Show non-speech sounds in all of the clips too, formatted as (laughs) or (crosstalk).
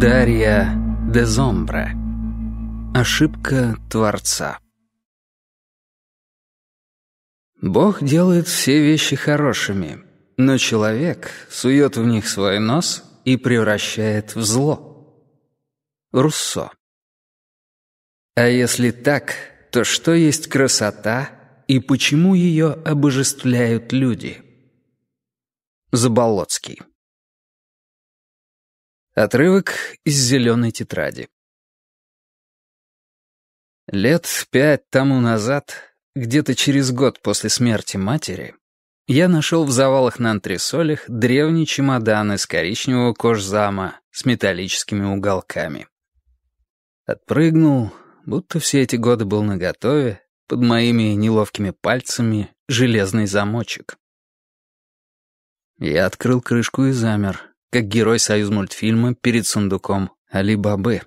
Дарья Дезомбре. Ошибка Творца. Бог делает все вещи хорошими, но человек сует в них свой нос и превращает в зло. Руссо. А если так, то что есть красота и почему ее обожествляют люди? Заболоцкий. Отрывок из зеленой тетради. Лет пять тому назад, где-то через год после смерти матери, я нашел в завалах на антресолях древний чемодан из коричневого кожзама с металлическими уголками. Отпрыгнул, будто все эти годы был наготове, под моими неловкими пальцами железный замочек. Я открыл крышку и замер — как герой союз мультфильма перед сундуком Али-Бабы.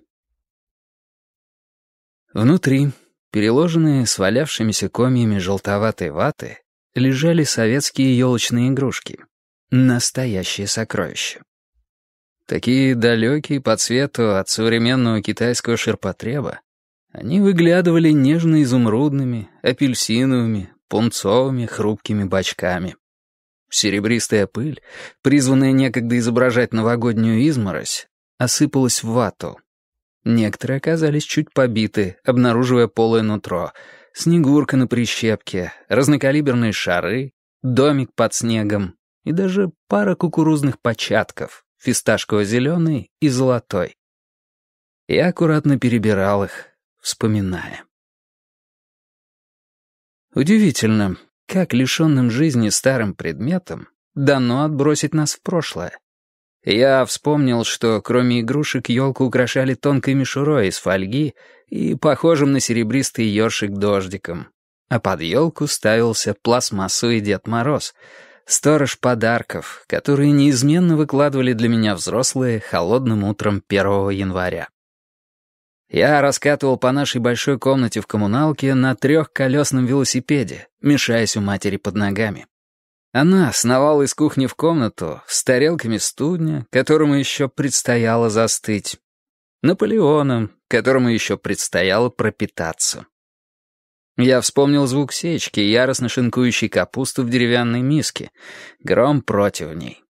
Внутри, переложенные свалявшимися комьями желтоватой ваты, лежали советские елочные игрушки. Настоящее сокровище. Такие далекие по цвету от современного китайского ширпотреба, они выглядывали нежно-изумрудными, апельсиновыми, пунцовыми хрупкими бочками. Серебристая пыль, призванная некогда изображать новогоднюю изморозь, осыпалась в вату. Некоторые оказались чуть побиты, обнаруживая полое нутро, снегурка на прищепке, разнокалиберные шары, домик под снегом и даже пара кукурузных початков, фисташково-зеленый и золотой. Я аккуратно перебирал их, вспоминая. Удивительно, как лишенным жизни старым предметам дано отбросить нас в прошлое? Я вспомнил, что кроме игрушек елку украшали тонкой мишурой из фольги и похожим на серебристый ёршик дождиком. А под елку ставился пластмассовый Дед Мороз, сторож подарков, которые неизменно выкладывали для меня взрослые холодным утром 1 января. Я раскатывал по нашей большой комнате в коммуналке на трехколесном велосипеде, мешаясь у матери под ногами. Она сновала из кухни в комнату с тарелками студня, которому еще предстояло застыть, Наполеоном, которому еще предстояло пропитаться. Я вспомнил звук сечки, яростно шинкующей капусту в деревянной миске, гром против ней.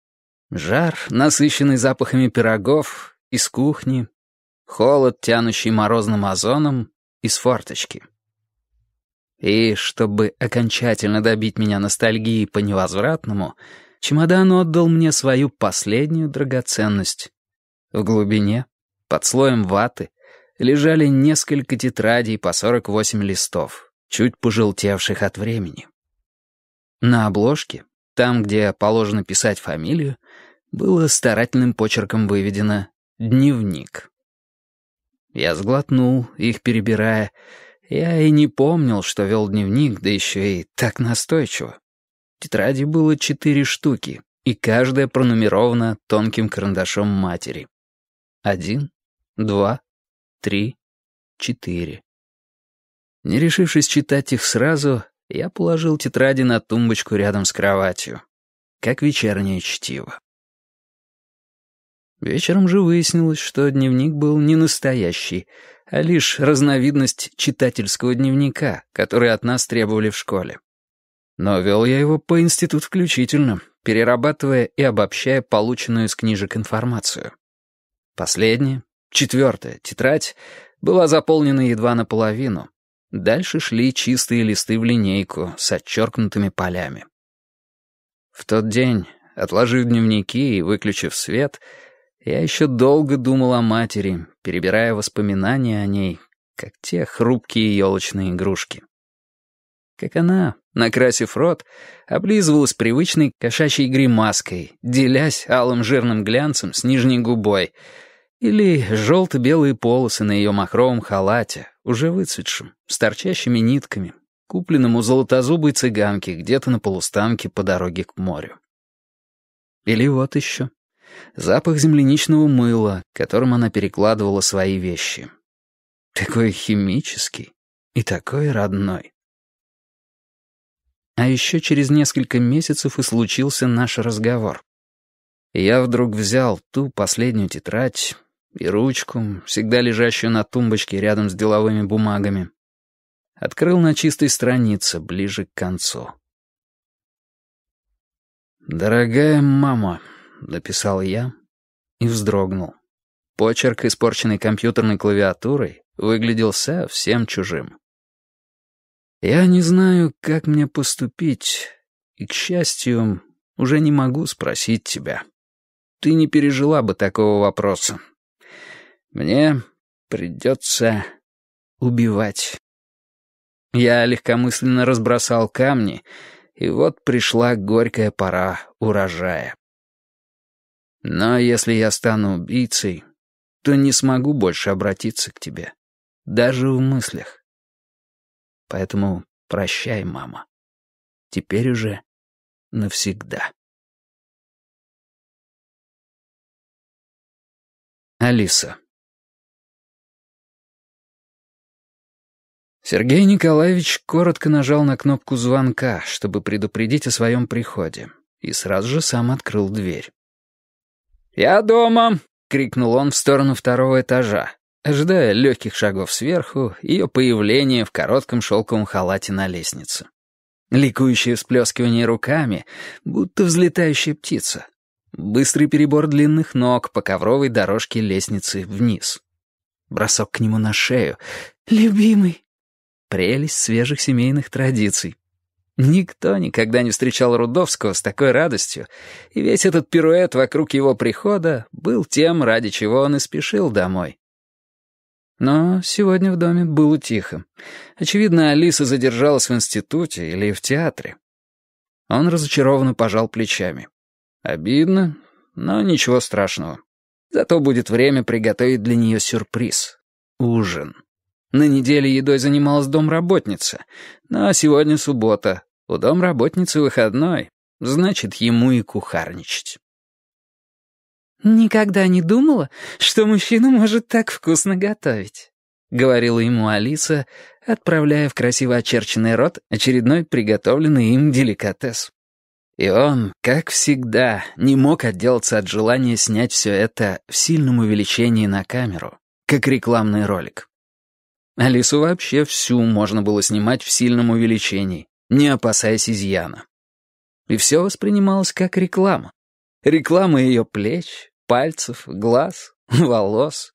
Жар, насыщенный запахами пирогов, из кухни, холод, тянущий морозным озоном, из форточки. И чтобы окончательно добить меня ностальгией по невозвратному, чемодан отдал мне свою последнюю драгоценность. В глубине, под слоем ваты, лежали несколько тетрадей по 48 листов, чуть пожелтевших от времени. На обложке, там, где положено писать фамилию, было старательным почерком выведено «Дневник». Я сглотнул, их перебирая. Я и не помнил, что вел дневник, да еще и так настойчиво. Тетради было четыре штуки, и каждая пронумерована тонким карандашом матери. Один, два, три, четыре. Не решившись читать их сразу, я положил тетради на тумбочку рядом с кроватью, как вечернее чтиво. Вечером же выяснилось, что дневник был не настоящий, а лишь разновидность читательского дневника, который от нас требовали в школе. Но вел я его по институт включительно, перерабатывая и обобщая полученную из книжек информацию. Последняя, четвертая тетрадь была заполнена едва наполовину. Дальше шли чистые листы в линейку с отчеркнутыми полями. В тот день, отложив дневники и выключив свет, я еще долго думал о матери, перебирая воспоминания о ней, как те хрупкие елочные игрушки. Как она, накрасив рот, облизывалась привычной кошачьей гримаской, делясь алым жирным глянцем с нижней губой, или желто-белые полосы на ее махровом халате, уже выцветшем, с торчащими нитками, купленном у золотозубой цыганки где-то на полустанке по дороге к морю. Или вот еще запах земляничного мыла, которым она перекладывала свои вещи. Такой химический и такой родной. А еще через несколько месяцев и случился наш разговор. Я вдруг взял ту последнюю тетрадь и ручку, всегда лежащую на тумбочке рядом с деловыми бумагами. Открыл на чистой странице, ближе к концу. «Дорогая мама», Написал я и вздрогнул. Почерк, испорченный компьютерной клавиатурой, выглядел совсем чужим. Я не знаю, как мне поступить, и, к счастью, уже не могу спросить тебя. Ты не пережила бы такого вопроса. Мне придется убивать. Я легкомысленно разбросал камни, и вот пришла горькая пора урожая. Но если я стану убийцей, то не смогу больше обратиться к тебе. Даже в мыслях. Поэтому прощай, мама. Теперь уже навсегда. Алиса. Сергей Николаевич коротко нажал на кнопку звонка, чтобы предупредить о своем приходе, и сразу же сам открыл дверь. «Я дома!» — крикнул он в сторону второго этажа, ожидая легких шагов сверху, и ее появления в коротком шелковом халате на лестнице. Ликующее всплескивание руками, будто взлетающая птица. Быстрый перебор длинных ног по ковровой дорожке лестницы вниз. Бросок к нему на шею. «Любимый!» Прелесть свежих семейных традиций. Никто никогда не встречал Рудовского с такой радостью, и весь этот пируэт вокруг его прихода был тем, ради чего он и спешил домой. Но сегодня в доме было тихо. Очевидно, Алиса задержалась в институте или в театре. Он разочарованно пожал плечами. Обидно, но ничего страшного. Зато будет время приготовить для нее сюрприз. Ужин. На неделе едой занималась домработница, но сегодня суббота. У домработницы выходной, значит, ему и кухарничать. «Никогда не думала, что мужчина может так вкусно готовить», — говорила ему Алиса, отправляя в красиво очерченный рот очередной приготовленный им деликатес. И он, как всегда, не мог отделаться от желания снять все это в сильном увеличении на камеру, как рекламный ролик. Алису вообще всю можно было снимать в сильном увеличении, не опасаясь изъяна. И все воспринималось как реклама. Реклама ее плеч, пальцев, глаз, (laughs) волос.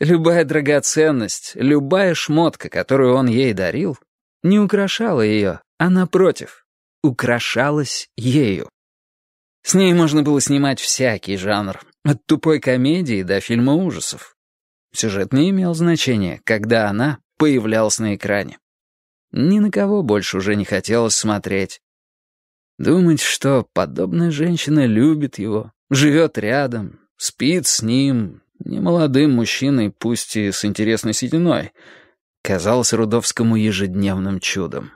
Любая драгоценность, любая шмотка, которую он ей дарил, не украшала ее, а напротив, украшалась ею. С ней можно было снимать всякий жанр, от тупой комедии до фильма ужасов. Сюжет не имел значения, когда она появлялась на экране. Ни на кого больше уже не хотелось смотреть. Думать, что подобная женщина любит его, живет рядом, спит с ним, немолодым мужчиной, пусть и с интересной сединой, казалось Рудовскому ежедневным чудом.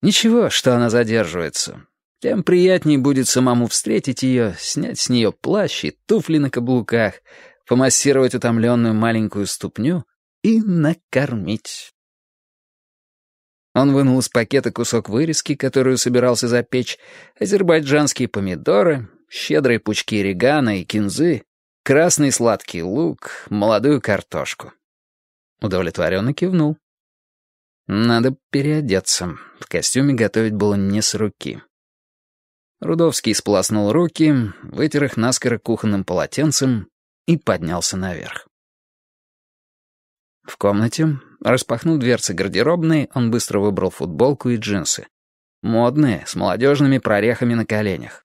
Ничего, что она задерживается. Тем приятнее будет самому встретить ее, снять с нее плащ и туфли на каблуках — помассировать утомленную маленькую ступню и накормить. Он вынул из пакета кусок вырезки, которую собирался запечь, азербайджанские помидоры, щедрые пучки регана и кинзы, красный сладкий лук, молодую картошку. Удовлетворенно кивнул. Надо переодеться. В костюме готовить было не с руки. Рудовский сполоснул руки, вытер их наскоро кухонным полотенцем и поднялся наверх. В комнате, распахнул дверцы гардеробной, он быстро выбрал футболку и джинсы. Модные, с молодежными прорехами на коленях.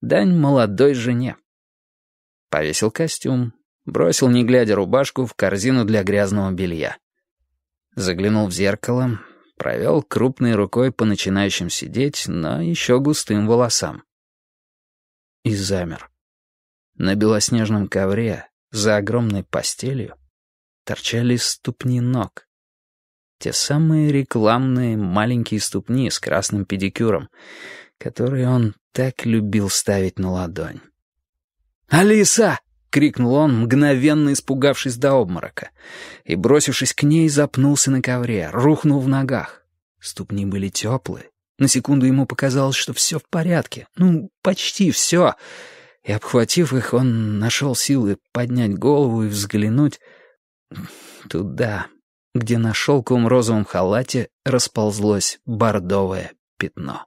Дань молодой жене. Повесил костюм, бросил, не глядя, рубашку в корзину для грязного белья. Заглянул в зеркало, провел крупной рукой по начинающим сидеть, но еще густым волосам. И замер. На белоснежном ковре, за огромной постелью, торчали ступни ног. Те самые рекламные маленькие ступни с красным педикюром, которые он так любил ставить на ладонь. «Алиса!» — крикнул он, мгновенно испугавшись до обморока. И, бросившись к ней, запнулся на ковре, рухнул в ногах. Ступни были теплые. На секунду ему показалось, что все в порядке. Ну, почти все. «Все!» и, обхватив их, он нашел силы поднять голову и взглянуть туда, где на шелковом розовом халате расползлось бордовое пятно.